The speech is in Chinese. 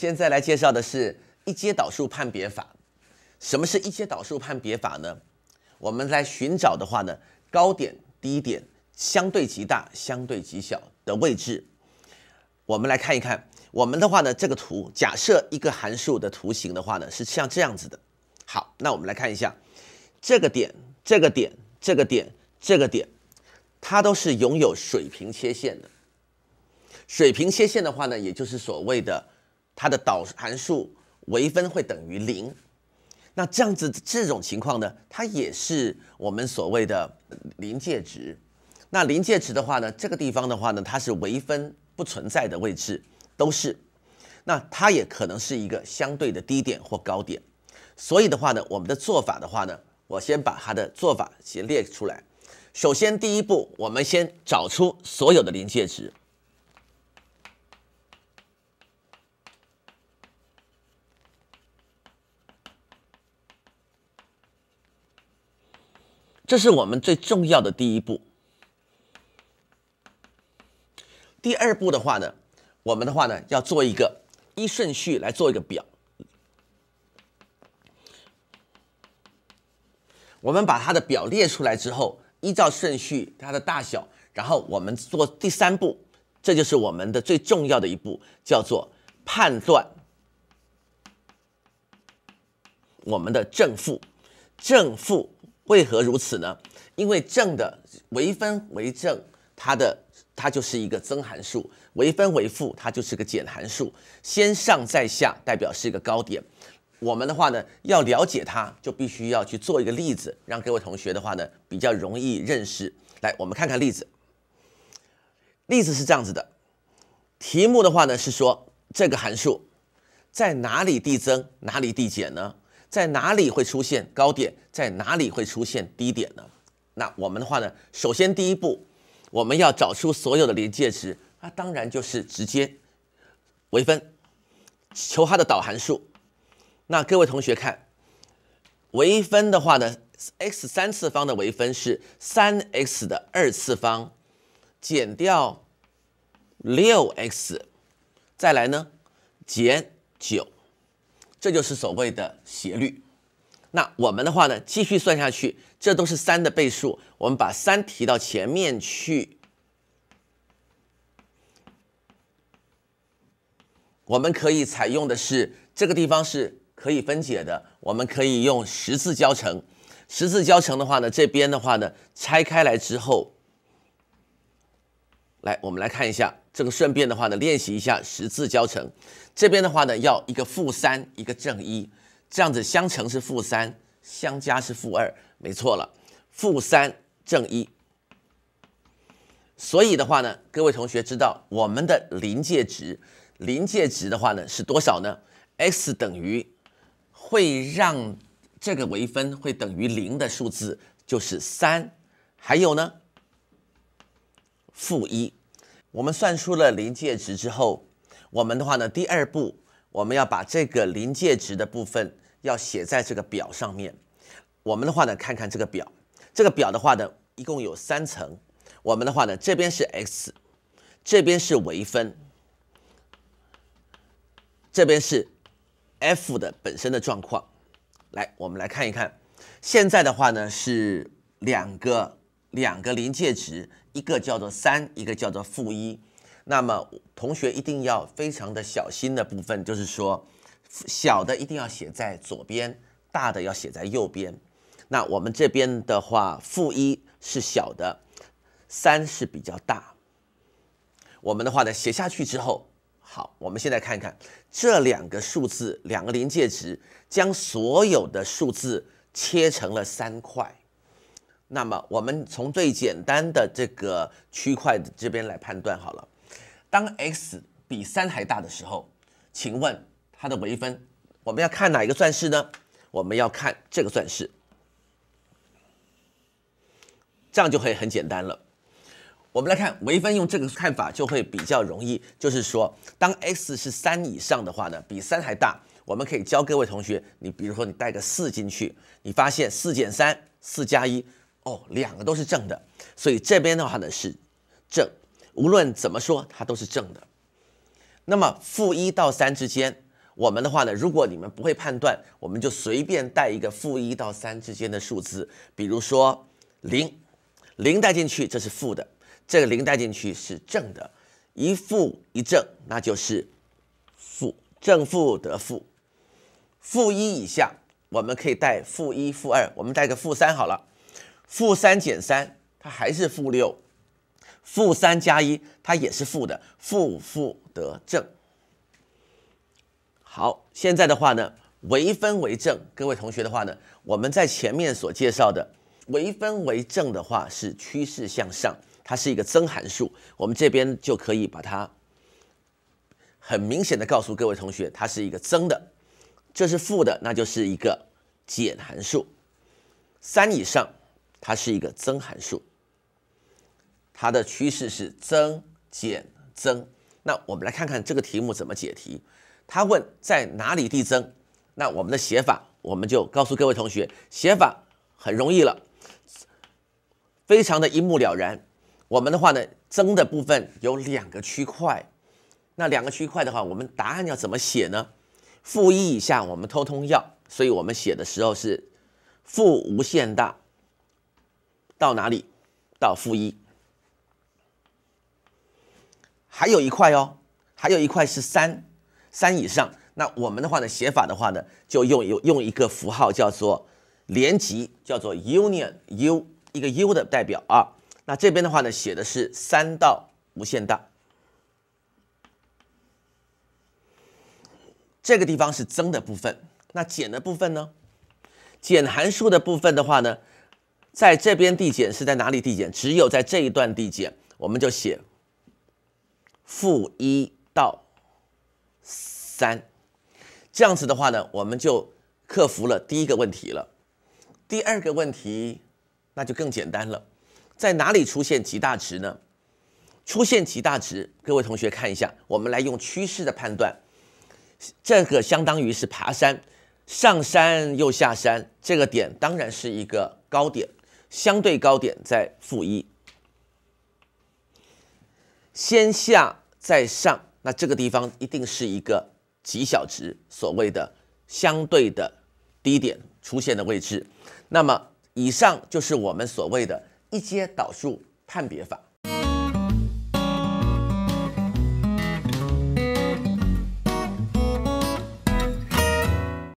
现在来介绍的是一阶导数判别法。什么是一阶导数判别法呢？我们在寻找的话呢，高点、低点、相对极大、相对极小的位置。我们来看一看，我们的话呢，这个图假设一个函数的图形的话呢，是像这样子的。好，那我们来看一下这个点、这个点、这个点、这个点，它都是拥有水平切线的。水平切线的话呢，也就是所谓的。它的导函数微分会等于零，那这样子这种情况呢，它也是我们所谓的临界值。那临界值的话呢，这个地方的话呢，它是微分不存在的位置，都是，那它也可能是一个相对的低点或高点。所以的话呢，我们的做法的话呢，我先把它的做法先列出来。首先，第一步，我们先找出所有的临界值。这是我们最重要的第一步。第二步的话呢，我们的话呢要做一个依顺序来做一个表。我们把它的表列出来之后，依照顺序它的大小，然后我们做第三步，这就是我们的最重要的一步，叫做判断我们的正负，正负。为何如此呢？因为正的微分为正，它的它就是一个增函数；微分为负，它就是个减函数。先上再下，代表是一个高点。我们的话呢，要了解它，就必须要去做一个例子，让各位同学的话呢比较容易认识。来，我们看看例子。例子是这样子的，题目的话呢是说这个函数在哪里递增，哪里递减呢？在哪里会出现高点，在哪里会出现低点呢？那我们的话呢，首先第一步，我们要找出所有的临界值，那当然就是直接微分，求它的导函数。那各位同学看，微分的话呢，x 三次方的微分是 3x 的二次方，减掉 6x，再来呢，减9。这就是所谓的斜率。那我们的话呢，继续算下去，这都是三的倍数。我们把三提到前面去，我们可以采用的是这个地方是可以分解的，我们可以用十字交乘。十字交乘的话呢，这边的话呢，拆开来之后。来，我们来看一下这个，顺便的话呢，练习一下十字交乘。这边的话呢，要一个负三，一个正一，这样子相乘是负三，相加是负二，没错了，负三正一。所以的话呢，各位同学知道我们的临界值，临界值的话呢是多少呢？x 等于会让这个微分会等于零的数字就是三，还有呢？负一，我们算出了临界值之后，我们的话呢，第二步我们要把这个临界值的部分要写在这个表上面。我们的话呢，看看这个表，这个表的话呢，一共有三层。我们的话呢，这边是 x，这边是微分，这边是 f 的本身的状况。来，我们来看一看，现在的话呢是两个两个临界值。一个叫做三，一个叫做负一，那么同学一定要非常的小心的部分，就是说小的一定要写在左边，大的要写在右边。那我们这边的话，负一是小的，三是比较大。我们的话呢，写下去之后，好，我们现在看看这两个数字，两个临界值将所有的数字切成了三块。那么我们从最简单的这个区块的这边来判断好了。当 x 比三还大的时候，请问它的微分我们要看哪一个算式呢？我们要看这个算式，这样就会很简单了。我们来看微分，用这个看法就会比较容易。就是说，当 x 是三以上的话呢，比三还大，我们可以教各位同学，你比如说你带个四进去，你发现四减三，四加一。哦，两个都是正的，所以这边的话呢是正，无论怎么说它都是正的。那么负一到三之间，我们的话呢，如果你们不会判断，我们就随便带一个负一到三之间的数字，比如说零，零带进去这是负的，这个零带进去是正的，一负一正，那就是负，正负得负。负一以下，我们可以带负一、负二，我们带个负三好了。负三减三，它还是负六；负三加一，它也是负的。负负得正。好，现在的话呢，为分为正。各位同学的话呢，我们在前面所介绍的为分为正的话是趋势向上，它是一个增函数。我们这边就可以把它很明显的告诉各位同学，它是一个增的。这是负的，那就是一个减函数。三以上。它是一个增函数，它的趋势是增减增。那我们来看看这个题目怎么解题。它问在哪里递增？那我们的写法，我们就告诉各位同学，写法很容易了，非常的，一目了然。我们的话呢，增的部分有两个区块，那两个区块的话，我们答案要怎么写呢？负一以下，我们通通要，所以我们写的时候是负无限大。到哪里？到负一。还有一块哦，还有一块是三，三以上。那我们的话呢，写法的话呢，就用用用一个符号叫做连级，叫做 Union U，一个 U 的代表啊。那这边的话呢，写的是三到无限大。这个地方是增的部分，那减的部分呢？减函数的部分的话呢？在这边递减是在哪里递减？只有在这一段递减，我们就写负一到三，这样子的话呢，我们就克服了第一个问题了。第二个问题那就更简单了，在哪里出现极大值呢？出现极大值，各位同学看一下，我们来用趋势的判断，这个相当于是爬山，上山又下山，这个点当然是一个高点。相对高点在负一，先下再上，那这个地方一定是一个极小值，所谓的相对的低点出现的位置。那么以上就是我们所谓的一阶导数判别法。